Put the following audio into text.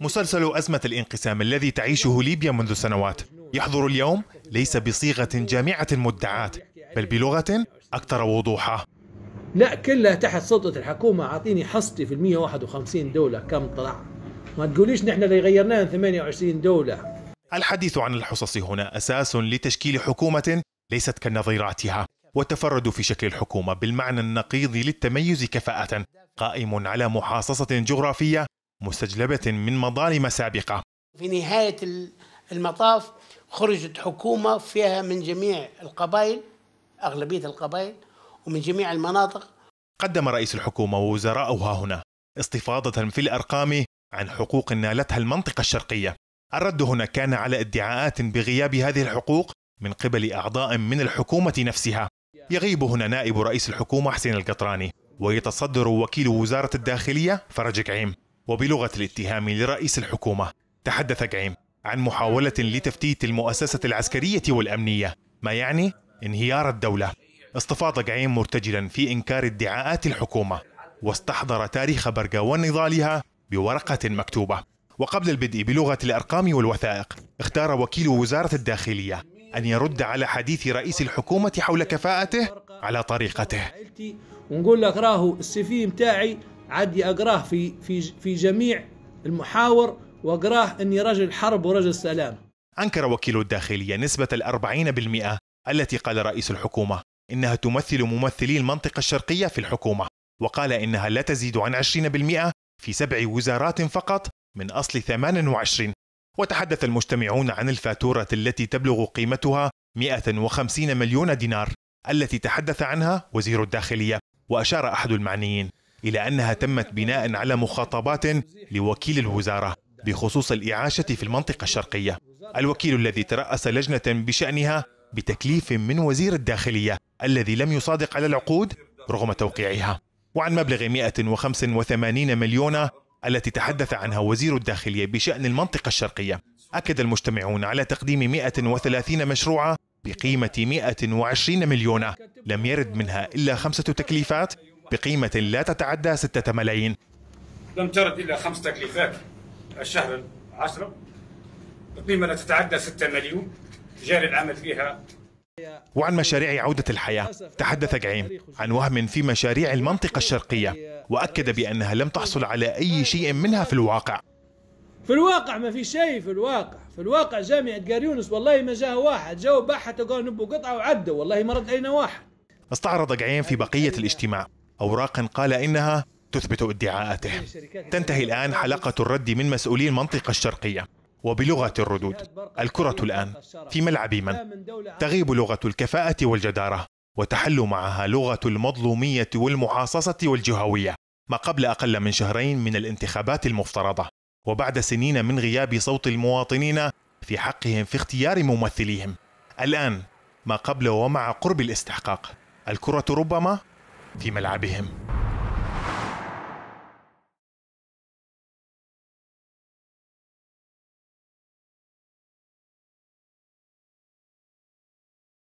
مسلسل أزمة الانقسام الذي تعيشه ليبيا منذ سنوات يحضر اليوم ليس بصيغة جامعة المدعات بل بلغة أكثر وضوحا لا كلها تحت سلطة الحكومة أعطيني حصتي في ال 151 دولة كم طلع ما تقوليش نحن اللي غيرناها 28 دولة الحديث عن الحصص هنا أساس لتشكيل حكومة ليست كنظيراتها والتفرد في شكل الحكومة بالمعنى النقيض للتميز كفاءة قائم على محاصصة جغرافية مستجلبة من مظالم سابقة في نهاية المطاف خرجت حكومة فيها من جميع القبائل أغلبية القبائل ومن جميع المناطق قدم رئيس الحكومة ووزراؤها هنا استفاضة في الأرقام عن حقوق نالتها المنطقة الشرقية الرد هنا كان على ادعاءات بغياب هذه الحقوق من قبل أعضاء من الحكومة نفسها يغيب هنا نائب رئيس الحكومة حسين القطراني ويتصدر وكيل وزارة الداخلية فرج كعيم وبلغة الاتهام لرئيس الحكومة تحدث جعيم عن محاولة لتفتيت المؤسسة العسكرية والأمنية ما يعني انهيار الدولة استفاض جعيم مرتجلا في إنكار ادعاءات الحكومة واستحضر تاريخ برقة ونضالها بورقة مكتوبة وقبل البدء بلغة الأرقام والوثائق اختار وكيل وزارة الداخلية أن يرد على حديث رئيس الحكومة حول كفاءته على طريقته ونقول لك راهو السي في متاعي عادي اقراه في في في جميع المحاور واقراه اني رجل حرب ورجل سلام. انكر وكيل الداخليه نسبه ال 40% التي قال رئيس الحكومه انها تمثل ممثلي المنطقه الشرقيه في الحكومه، وقال انها لا تزيد عن 20% في سبع وزارات فقط من اصل 28 وتحدث المجتمعون عن الفاتورة التي تبلغ قيمتها 150 مليون دينار التي تحدث عنها وزير الداخلية وأشار أحد المعنيين إلى أنها تمت بناء على مخاطبات لوكيل الوزارة بخصوص الإعاشة في المنطقة الشرقية الوكيل الذي ترأس لجنة بشأنها بتكليف من وزير الداخلية الذي لم يصادق على العقود رغم توقيعها وعن مبلغ 185 مليون التي تحدث عنها وزير الداخلية بشأن المنطقة الشرقية أكد المجتمعون على تقديم 130 مشروعا بقيمة 120 مليون لم يرد منها إلا خمسة تكليفات بقيمة لا تتعدى 6 ملايين لم ترد إلا خمس تكليفات الشهر العشر بقيمة لا تتعدى 6 مليون جاري العمل فيها وعن مشاريع عودة الحياة تحدث قعيم عن وهم في مشاريع المنطقة الشرقية وأكد بأنها لم تحصل على أي شيء منها في الواقع في الواقع ما في شيء في الواقع في الواقع جامعة قاريونس والله ما جاها واحد جاوب بحثوا قالوا نبوا قطعة وعدوا والله ما رد علينا واحد استعرض قعيم في بقية الاجتماع أوراق قال إنها تثبت ادعاءاته تنتهي الآن حلقة الرد من مسؤولي المنطقة الشرقية وبلغة الردود الكرة الآن في ملعب من تغيب لغة الكفاءة والجدارة وتحل معها لغة المظلومية والمحاصصة والجهوية ما قبل أقل من شهرين من الانتخابات المفترضة وبعد سنين من غياب صوت المواطنين في حقهم في اختيار ممثليهم الآن ما قبل ومع قرب الاستحقاق الكرة ربما في ملعبهم